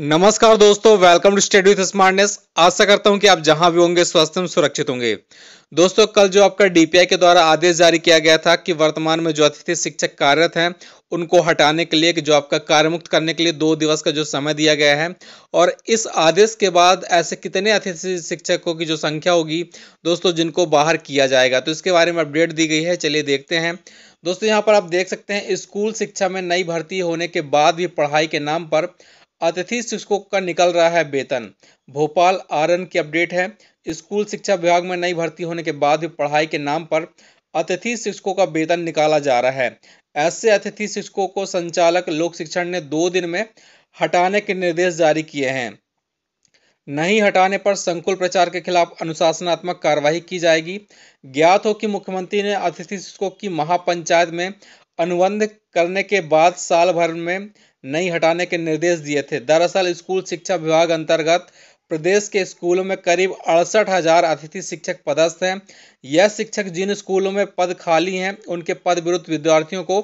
नमस्कार दोस्तों welcome to stead with smartness आशा करता हूं कि आप जहां भी होंगे स्वस्थ एवं सुरक्षित होंगे दोस्तों कल जो आपका डीपीआई के द्वारा आदेश जारी किया गया था कि वर्तमान में जो अतिथि शिक्षक कार्यरत हैं उनको हटाने के लिए कि जो आपका कार्यमुक्त करने के लिए दो दिवस का जो समय दिया गया है और इस आदेश के बाद ऐसे कितने अतिथि शिक्षकों की जो संख्या होगी दोस्तों जिनको बाहर किया जाएगा तो इसके बारे में अपडेट दी गई है चलिए देखते हैं दोस्तों यहाँ पर आप देख सकते हैं स्कूल शिक्षा में नई भर्ती होने के बाद भी पढ़ाई के नाम पर अतिथि शिक्षकों का निकल रहा है वेतन भोपाल आरएन की अपडेट है स्कूल शिक्षा विभाग में नई भर्ती होने के बाद भी पढ़ाई के नाम पर अतिथि शिक्षकों का वेतन निकाला जा रहा है ऐसे अतिथि शिक्षकों को संचालक लोक शिक्षण ने दो दिन में हटाने के निर्देश जारी किए हैं नहीं हटाने पर संकुल प्रचार के खिलाफ अनुशासनात्मक कार्रवाई की जाएगी ज्ञात हो कि मुख्यमंत्री ने अतिथि शिक्षकों की महापंचायत में अनुबंध करने के बाद साल भर में नहीं हटाने के निर्देश दिए थे दरअसल स्कूल शिक्षा विभाग अंतर्गत प्रदेश के स्कूलों में करीब अड़सठ हजार अतिथि शिक्षक पदस्थ हैं यह शिक्षक जिन स्कूलों में पद खाली हैं उनके पद विरुद्ध विद्यार्थियों को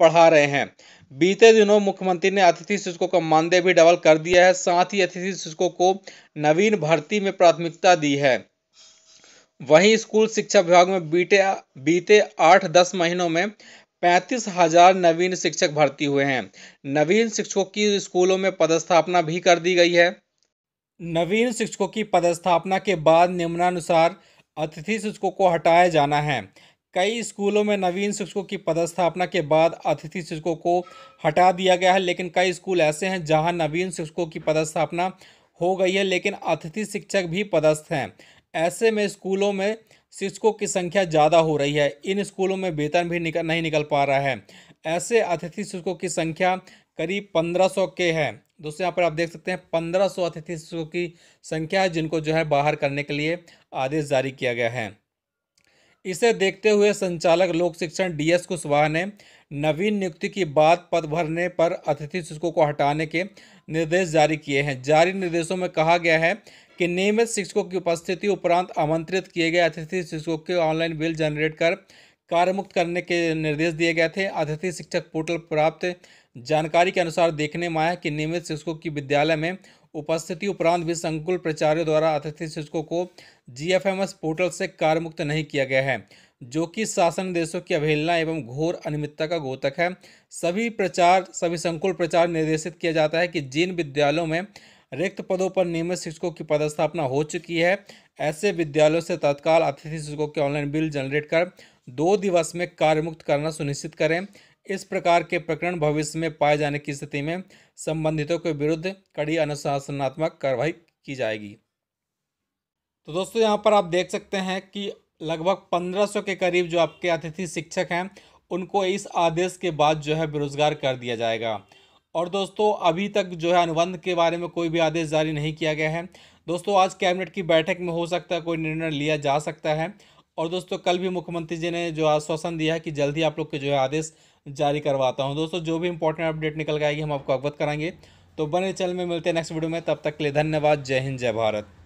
पढ़ा रहे हैं बीते दिनों मुख्यमंत्री ने अतिथि शिक्षकों का मानदेय भी डबल कर दिया है साथ ही अतिथि शिक्षकों को नवीन भर्ती में प्राथमिकता दी है वहीं स्कूल शिक्षा विभाग में बीते बीते आठ दस महीनों में पैंतीस हजार नवीन शिक्षक भर्ती हुए हैं नवीन शिक्षकों की स्कूलों में पदस्थापना भी कर दी गई है नवीन शिक्षकों की पदस्थापना के बाद निम्नानुसार अतिथि शिक्षकों को हटाया जाना है कई स्कूलों में नवीन शिक्षकों की पदस्थापना के बाद अतिथि शिक्षकों को हटा दिया गया है लेकिन कई स्कूल ऐसे हैं जहां नवीन शिक्षकों की पदस्थापना हो गई है लेकिन अतिथि शिक्षक भी पदस्थ हैं ऐसे में स्कूलों में शिक्षकों की संख्या ज़्यादा हो रही है इन स्कूलों में वेतन भी निकल नहीं निकल पा रहा है ऐसे अतिथि शिक्षकों की संख्या करीब 1500 के है दोस्तों यहाँ पर आप देख सकते हैं 1500 अतिथि शिक्षकों की संख्या है जिनको जो है बाहर करने के लिए आदेश जारी किया गया है इसे देखते हुए संचालक लोक शिक्षण एस कुशवाहा ने नवीन नियुक्ति के बाद पद भरने पर अतिथि शिक्षकों को हटाने के निर्देश जारी किए हैं जारी निर्देशों में कहा गया है कि नियमित शिक्षकों की उपस्थिति उपरांत आमंत्रित किए गए अतिथि शिक्षकों के ऑनलाइन बिल जनरेट कर कार्यमुक्त करने के निर्देश दिए गए थे अतिथि शिक्षक पोर्टल प्राप्त जानकारी के अनुसार देखने में आया कि नियमित शिक्षकों की विद्यालय में उपस्थिति उपरांत भी संकुल प्राचार्यों द्वारा अतिथि शिक्षकों को जीएफएमएस पोर्टल से कार्यमुक्त नहीं किया गया है जो कि शासन देशों की अवहेलना एवं घोर अनियमितता का गोतक है सभी प्रचार सभी संकुल प्रचार निर्देशित किया जाता है कि जिन विद्यालयों में रिक्त पदों पर नियमित शिक्षकों की पदस्थापना हो चुकी है ऐसे विद्यालयों से तत्काल अतिथि शिक्षकों के ऑनलाइन बिल जनरेट कर दो दिवस में कार्यमुक्त करना सुनिश्चित करें इस प्रकार के प्रकरण भविष्य में पाए जाने की स्थिति में संबंधितों के विरुद्ध कड़ी अनुशासनात्मक कार्रवाई की जाएगी तो दोस्तों यहाँ पर आप देख सकते हैं कि लगभग 1500 के करीब जो आपके अतिथि शिक्षक हैं उनको इस आदेश के बाद जो है बेरोज़गार कर दिया जाएगा और दोस्तों अभी तक जो है अनुबंध के बारे में कोई भी आदेश जारी नहीं किया गया है दोस्तों आज कैबिनेट की बैठक में हो सकता है कोई निर्णय लिया जा सकता है और दोस्तों कल भी मुख्यमंत्री जी ने जो आश्वासन दिया है कि जल्द ही आप लोग के जो है आदेश जारी करवाता हूँ दोस्तों जो भी इंपॉर्टेंट अपडेट निकल के आएगी हम आपको अवगत कराएंगे तो बने चैनल में मिलते हैं नेक्स्ट वीडियो में तब तक के लिए धन्यवाद जय हिंद जय भारत